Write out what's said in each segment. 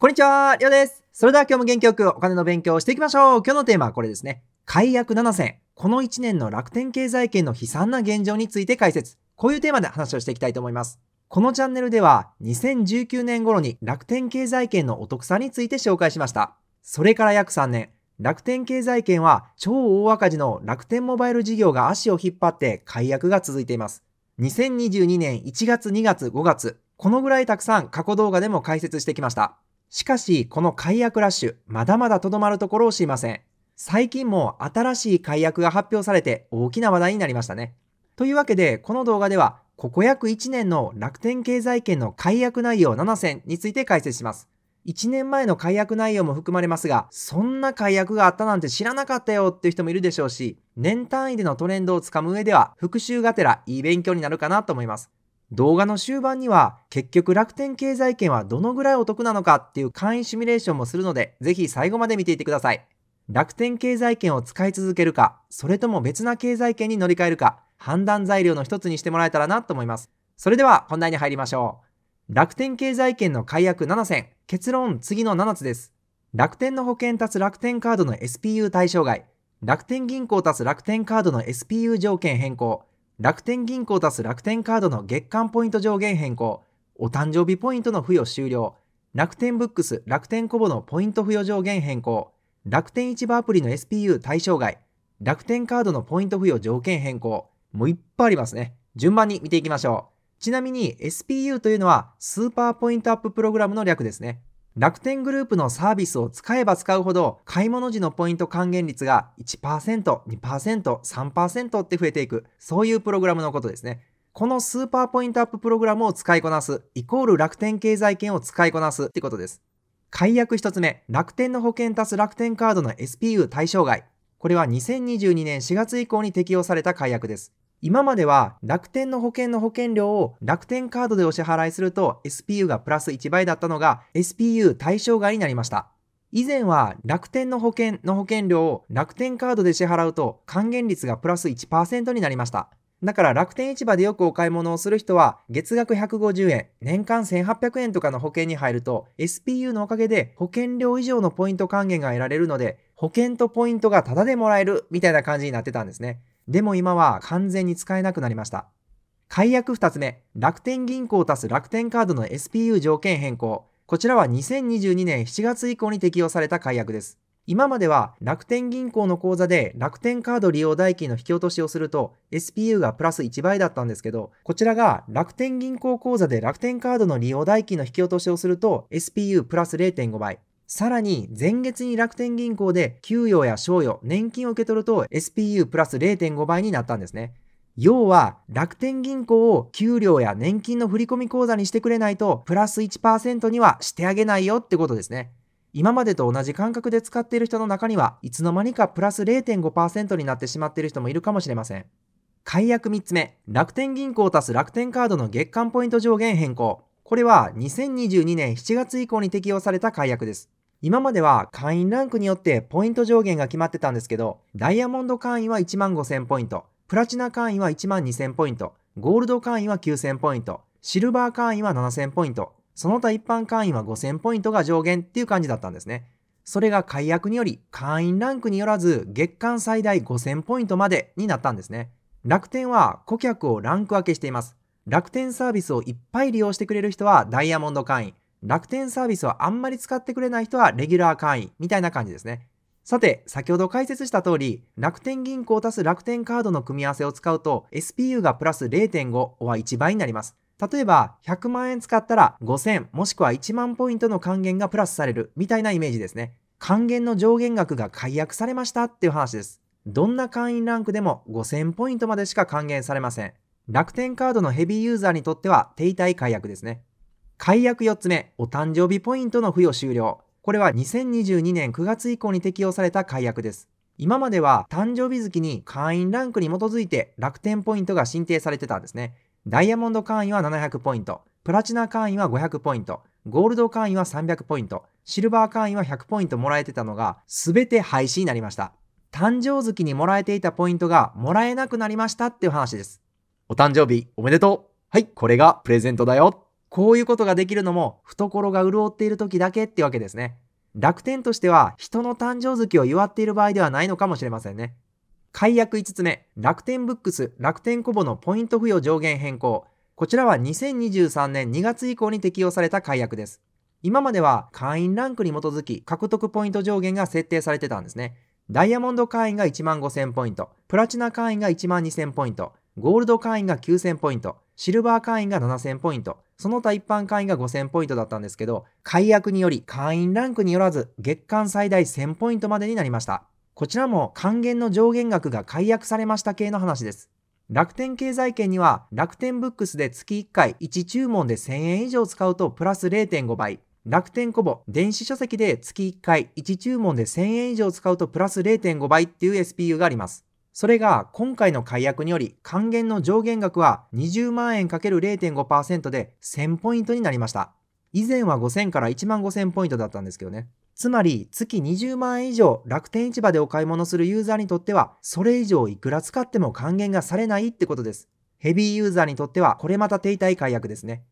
こんにちは、りょうです。それでは今日も元気よくお金の勉強をしていきましょう。今日のテーマはこれですね。解約7選。この1年の楽天経済圏の悲惨な現状について解説。こういうテーマで話をしていきたいと思います。このチャンネルでは2019年頃に楽天経済圏のお得さについて紹介しました。それから約3年、楽天経済圏は超大赤字の楽天モバイル事業が足を引っ張って解約が続いています。2022年1月2月5月、このぐらいたくさん過去動画でも解説してきました。しかし、この解約ラッシュ、まだまだとどまるところを知りません。最近も新しい解約が発表されて大きな話題になりましたね。というわけで、この動画では、ここ約1年の楽天経済圏の解約内容7選について解説します。1年前の解約内容も含まれますが、そんな解約があったなんて知らなかったよっていう人もいるでしょうし、年単位でのトレンドをつかむ上では、復習がてらいい勉強になるかなと思います。動画の終盤には結局楽天経済圏はどのぐらいお得なのかっていう簡易シミュレーションもするので、ぜひ最後まで見ていてください。楽天経済圏を使い続けるか、それとも別な経済圏に乗り換えるか、判断材料の一つにしてもらえたらなと思います。それでは本題に入りましょう。楽天経済圏の解約7選、結論次の7つです。楽天の保険つ楽天カードの SPU 対象外、楽天銀行つ楽天カードの SPU 条件変更、楽天銀行足す楽天カードの月間ポイント上限変更、お誕生日ポイントの付与終了、楽天ブックス楽天コボのポイント付与上限変更、楽天市場アプリの SPU 対象外、楽天カードのポイント付与条件変更、もういっぱいありますね。順番に見ていきましょう。ちなみに SPU というのはスーパーポイントアッププログラムの略ですね。楽天グループのサービスを使えば使うほど、買い物時のポイント還元率が1%、2%、3%って増えていく、そういうプログラムのことですね。このスーパーポイントアッププログラムを使いこなす、イコール楽天経済圏を使いこなすってことです。解約1つ目、楽天の保険足す楽天カードの SPU 対象外。これは2022年4月以降に適用された解約です。今までは楽天の保険の保険料を楽天カードでお支払いすると SPU がプラス1倍だったのが SPU 対象外になりました。以前は楽天の保険の保険料を楽天カードで支払うと還元率がプラス1%になりました。だから楽天市場でよくお買い物をする人は月額150円、年間1800円とかの保険に入ると SPU のおかげで保険料以上のポイント還元が得られるので保険とポイントがタダでもらえるみたいな感じになってたんですね。でも今は完全に使えなくなりました。解約2つ目、楽天銀行足す楽天カードの SPU 条件変更。こちらは2022年7月以降に適用された解約です。今までは楽天銀行の口座で楽天カード利用代金の引き落としをすると SPU がプラス1倍だったんですけど、こちらが楽天銀行口座で楽天カードの利用代金の引き落としをすると SPU プラス0.5倍。さらに、前月に楽天銀行で給与や賞与、年金を受け取ると SPU プラス0.5倍になったんですね。要は、楽天銀行を給料や年金の振込口座にしてくれないと、プラス1%にはしてあげないよってことですね。今までと同じ感覚で使っている人の中には、いつの間にかプラス0.5%になってしまっている人もいるかもしれません。解約3つ目、楽天銀行足す楽天カードの月間ポイント上限変更。これは2022年7月以降に適用された解約です。今までは会員ランクによってポイント上限が決まってたんですけど、ダイヤモンド会員は1万5000ポイント、プラチナ会員は1万2000ポイント、ゴールド会員は9000ポイント、シルバー会員は7000ポイント、その他一般会員は5000ポイントが上限っていう感じだったんですね。それが解約により会員ランクによらず月間最大5000ポイントまでになったんですね。楽天は顧客をランク分けしています。楽天サービスをいっぱい利用してくれる人はダイヤモンド会員、楽天サービスをあんまり使ってくれない人はレギュラー会員みたいな感じですね。さて、先ほど解説した通り、楽天銀行足す楽天カードの組み合わせを使うと、SPU がプラス0.5は1倍になります。例えば、100万円使ったら5000もしくは1万ポイントの還元がプラスされるみたいなイメージですね。還元の上限額が解約されましたっていう話です。どんな会員ランクでも5000ポイントまでしか還元されません。楽天カードのヘビーユーザーにとっては停滞解約ですね。解約4つ目、お誕生日ポイントの付与終了。これは2022年9月以降に適用された解約です。今までは誕生日月に会員ランクに基づいて楽天ポイントが申請されてたんですね。ダイヤモンド会員は700ポイント、プラチナ会員は500ポイント、ゴールド会員は300ポイント、シルバー会員は100ポイントもらえてたのが、全て廃止になりました。誕生月にもらえていたポイントがもらえなくなりましたっていう話です。お誕生日おめでとうはい、これがプレゼントだよこういうことができるのも懐が潤っている時だけってわけですね。楽天としては人の誕生月を祝っている場合ではないのかもしれませんね。解約5つ目、楽天ブックス、楽天コボのポイント付与上限変更。こちらは2023年2月以降に適用された解約です。今までは会員ランクに基づき獲得ポイント上限が設定されてたんですね。ダイヤモンド会員が1万5000ポイント、プラチナ会員が1万2000ポイント、ゴールド会員が9000ポイント、シルバー会員が7000ポイント、その他一般会員が5000ポイントだったんですけど、解約により会員ランクによらず月間最大1000ポイントまでになりました。こちらも還元の上限額が解約されました系の話です。楽天経済圏には楽天ブックスで月1回1注文で1000円以上使うとプラス0.5倍楽天コボ電子書籍で月1回1注文で1000円以上使うとプラス0.5倍っていう SPU がありますそれが今回の解約により還元の上限額は20万円 ×0.5% で1000ポイントになりました。以前は5000から1万5000ポイントだったんですけどね。つまり月20万円以上楽天市場でお買い物するユーザーにとってはそれ以上いくら使っても還元がされないってことです。ヘビーユーザーにとってはこれまた停滞解約ですね。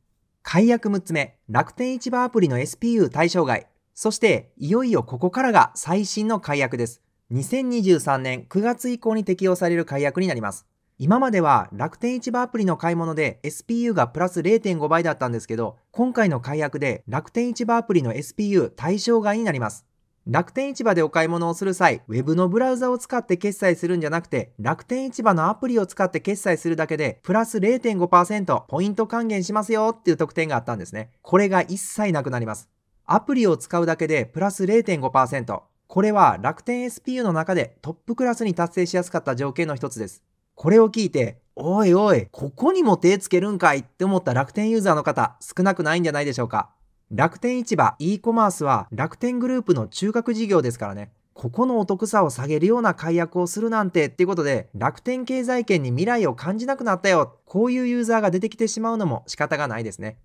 解約6つ目、楽天市場アプリの SPU 対象外。そしていよいよここからが最新の解約です。2023年9月以降に適用される解約になります。今までは楽天市場アプリの買い物で SPU がプラス0.5倍だったんですけど、今回の解約で楽天市場アプリの SPU 対象外になります。楽天市場でお買い物をする際、Web のブラウザを使って決済するんじゃなくて、楽天市場のアプリを使って決済するだけで、プラス0.5%ポイント還元しますよっていう特典があったんですね。これが一切なくなります。アプリを使うだけでプラス0.5%、これは楽天 SPU の中でトップクラスに達成しやすかった条件の一つです。これを聞いて、おいおい、ここにも手つけるんかいって思った楽天ユーザーの方少なくないんじゃないでしょうか。楽天市場 e コマースは楽天グループの中核事業ですからね。ここのお得さを下げるような解約をするなんてっていうことで楽天経済圏に未来を感じなくなったよ。こういうユーザーが出てきてしまうのも仕方がないですね。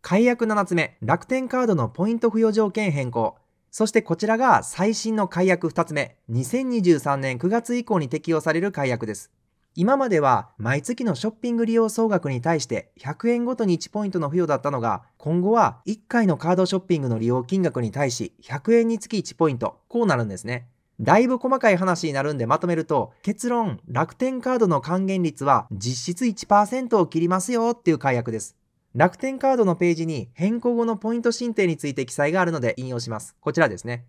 解約7つ目、楽天カードのポイント付与条件変更。そしてこちらが最新の解約2つ目、2023年9月以降に適用される解約です。今までは毎月のショッピング利用総額に対して100円ごとに1ポイントの付与だったのが今後は1回のカードショッピングの利用金額に対し100円につき1ポイントこうなるんですねだいぶ細かい話になるんでまとめると結論楽天カードの還元率は実質1%を切りますよっていう解約です楽天カードのページに変更後のポイント申請について記載があるので引用します。こちらですね。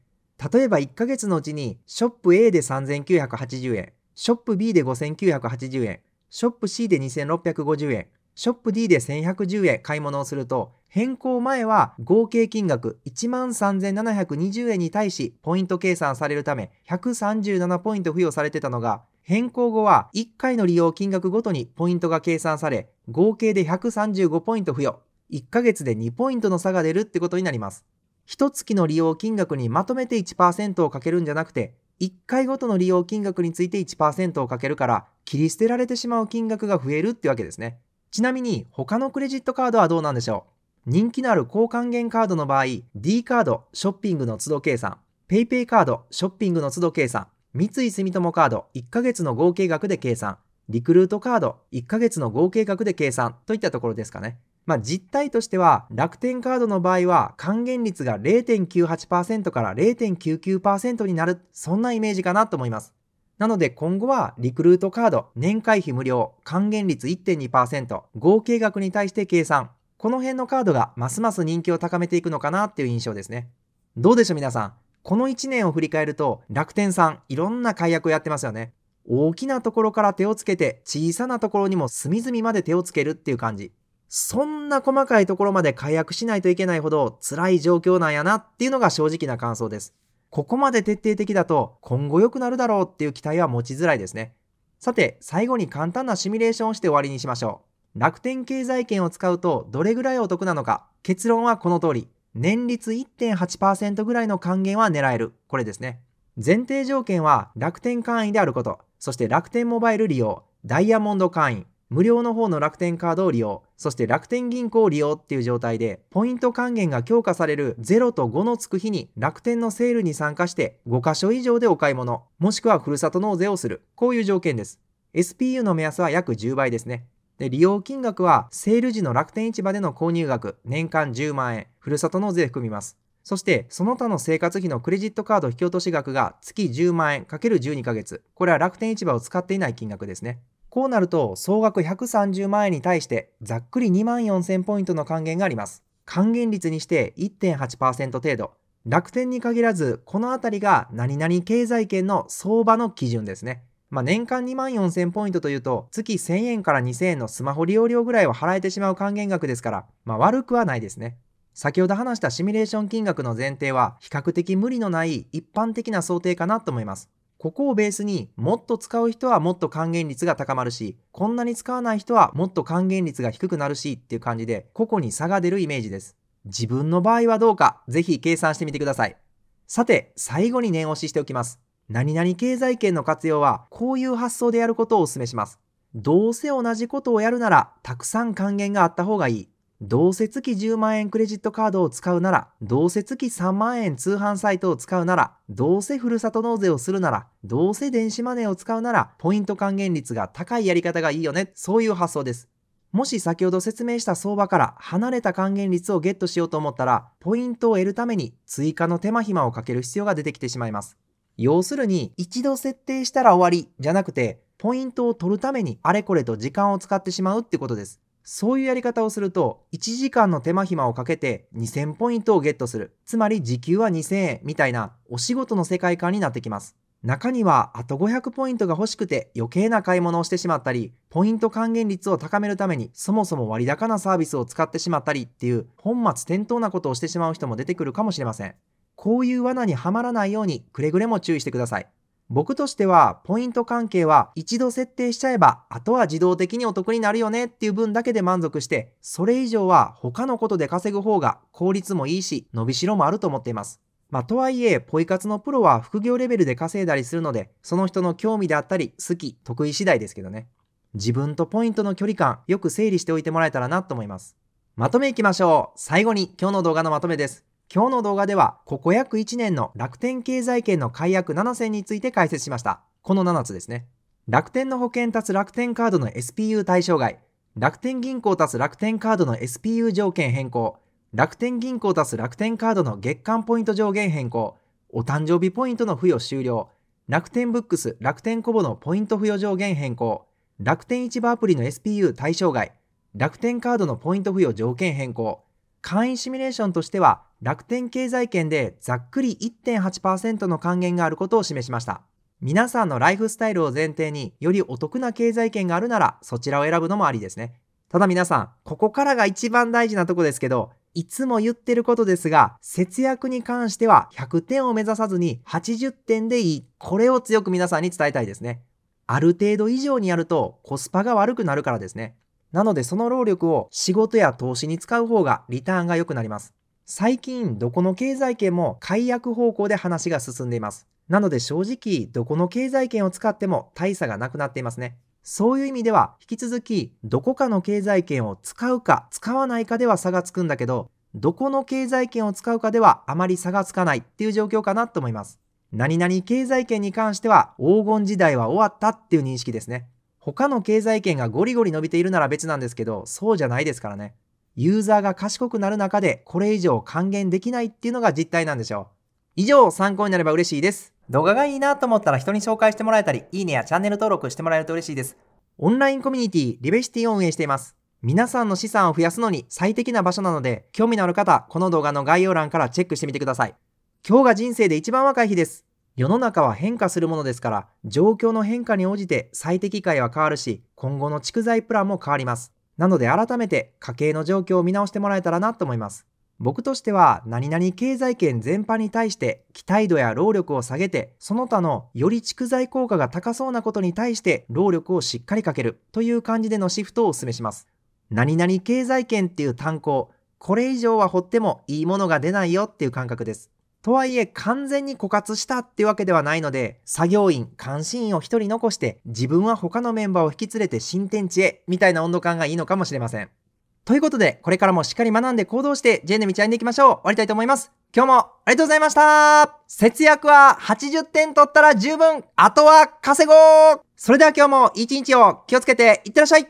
例えば1ヶ月のうちに、ショップ A で3980円、ショップ B で5980円、ショップ C で2650円、ショップ D で1110円買い物をすると、変更前は合計金額13,720円に対しポイント計算されるため137ポイント付与されてたのが変更後は1回の利用金額ごとにポイントが計算され合計で135ポイント付与1ヶ月で2ポイントの差が出るってことになります一月の利用金額にまとめて1%をかけるんじゃなくて1回ごとの利用金額について1%をかけるから切り捨てられてしまう金額が増えるってわけですねちなみに他のクレジットカードはどうなんでしょう人気のある高還元カードの場合、D カード、ショッピングの都度計算、PayPay カード、ショッピングの都度計算、三井住友カード、1ヶ月の合計額で計算、リクルートカード、1ヶ月の合計額で計算といったところですかね。まあ、実態としては楽天カードの場合は還元率が0.98%から0.99%になるそんなイメージかなと思いますなので今後はリクルートカード年会費無料還元率1.2%合計額に対して計算この辺のカードがますます人気を高めていくのかなっていう印象ですね。どうでしょう皆さん。この1年を振り返ると楽天さんいろんな解約をやってますよね。大きなところから手をつけて小さなところにも隅々まで手をつけるっていう感じ。そんな細かいところまで解約しないといけないほど辛い状況なんやなっていうのが正直な感想です。ここまで徹底的だと今後良くなるだろうっていう期待は持ちづらいですね。さて、最後に簡単なシミュレーションをして終わりにしましょう。楽天経済圏を使うとどれぐらいお得なのか結論はこの通り年率1.8%ぐらいの還元は狙えるこれですね前提条件は楽天会員であることそして楽天モバイル利用ダイヤモンド会員無料の方の楽天カードを利用そして楽天銀行を利用っていう状態でポイント還元が強化される0と5のつく日に楽天のセールに参加して5箇所以上でお買い物もしくはふるさと納税をするこういう条件です SPU の目安は約10倍ですねで、利用金額はセール時の楽天市場での購入額年間10万円、ふるさと納税含みます。そして、その他の生活費のクレジットカード引き落とし額が月10万円 ×12 ヶ月。これは楽天市場を使っていない金額ですね。こうなると、総額130万円に対して、ざっくり2万4000ポイントの還元があります。還元率にして1.8%程度。楽天に限らず、このあたりが何々経済圏の相場の基準ですね。まあ、年間2万4000ポイントというと、月1000円から2000円のスマホ利用料ぐらいは払えてしまう還元額ですから、まあ、悪くはないですね。先ほど話したシミュレーション金額の前提は、比較的無理のない一般的な想定かなと思います。ここをベースにもっと使う人はもっと還元率が高まるし、こんなに使わない人はもっと還元率が低くなるしっていう感じで、個々に差が出るイメージです。自分の場合はどうか、ぜひ計算してみてください。さて、最後に念押ししておきます。何々経済圏の活用はこういう発想でやることをお勧めします。どうせ同じことをやるならたくさん還元があった方がいい。どうせ月10万円クレジットカードを使うなら、どうせ月3万円通販サイトを使うなら、どうせふるさと納税をするなら、どうせ電子マネーを使うなら、ポイント還元率が高いやり方がいいよね。そういう発想です。もし先ほど説明した相場から離れた還元率をゲットしようと思ったら、ポイントを得るために追加の手間暇をかける必要が出てきてしまいます。要するに、一度設定したら終わりじゃなくて、ポイントを取るためにあれこれと時間を使ってしまうってことです。そういうやり方をすると、1時間の手間暇をかけて2000ポイントをゲットする。つまり時給は2000円みたいなお仕事の世界観になってきます。中にはあと500ポイントが欲しくて余計な買い物をしてしまったり、ポイント還元率を高めるためにそもそも割高なサービスを使ってしまったりっていう本末転倒なことをしてしまう人も出てくるかもしれません。こういう罠にはまらないようにくれぐれも注意してください。僕としては、ポイント関係は一度設定しちゃえば、あとは自動的にお得になるよねっていう分だけで満足して、それ以上は他のことで稼ぐ方が効率もいいし、伸びしろもあると思っています。まあ、とはいえ、ポイ活のプロは副業レベルで稼いだりするので、その人の興味であったり、好き、得意次第ですけどね。自分とポイントの距離感、よく整理しておいてもらえたらなと思います。まとめいきましょう。最後に今日の動画のまとめです。今日の動画では、ここ約1年の楽天経済圏の解約7選について解説しました。この7つですね。楽天の保険たつ楽天カードの SPU 対象外、楽天銀行たつ楽天カードの SPU 条件変更、楽天銀行たつ楽天カードの月間ポイント上限変更、お誕生日ポイントの付与終了、楽天ブックス、楽天コボのポイント付与上限変更、楽天市場アプリの SPU 対象外、楽天カードのポイント付与条件変更、会員シミュレーションとしては、楽天経済圏でざっくり1.8%の還元があることを示しました。皆さんのライフスタイルを前提によりお得な経済圏があるならそちらを選ぶのもありですね。ただ皆さん、ここからが一番大事なとこですけど、いつも言ってることですが、節約に関しては100点を目指さずに80点でいい。これを強く皆さんに伝えたいですね。ある程度以上にやるとコスパが悪くなるからですね。なのでその労力を仕事や投資に使う方がリターンが良くなります。最近どこの経済圏も解約方向で話が進んでいます。なので正直どこの経済圏を使っても大差がなくなっていますね。そういう意味では引き続きどこかの経済圏を使うか使わないかでは差がつくんだけどどこの経済圏を使うかではあまり差がつかないっていう状況かなと思います。何々経済圏に関しては黄金時代は終わったっていう認識ですね。他の経済圏がゴリゴリ伸びているなら別なんですけど、そうじゃないですからね。ユーザーが賢くなる中でこれ以上還元できないっていうのが実態なんでしょう。以上、参考になれば嬉しいです。動画がいいなと思ったら人に紹介してもらえたり、いいねやチャンネル登録してもらえると嬉しいです。オンラインコミュニティ、リベシティを運営しています。皆さんの資産を増やすのに最適な場所なので、興味のある方、この動画の概要欄からチェックしてみてください。今日が人生で一番若い日です。世の中は変化するものですから、状況の変化に応じて最適解は変わるし、今後の蓄財プランも変わります。なので改めて家計の状況を見直してもらえたらなと思います。僕としては何々経済圏全般に対して期待度や労力を下げてその他のより蓄財効果が高そうなことに対して労力をしっかりかけるという感じでのシフトをお勧めします何々経済圏っていう単行これ以上は掘ってもいいものが出ないよっていう感覚ですとはいえ完全に枯渇したってわけではないので、作業員、監視員を一人残して自分は他のメンバーを引き連れて新天地へみたいな温度感がいいのかもしれません。ということで、これからもしっかり学んで行動して J の道歩んでいきましょう。終わりたいと思います。今日もありがとうございました節約は80点取ったら十分あとは稼ごうそれでは今日も一日を気をつけていってらっしゃい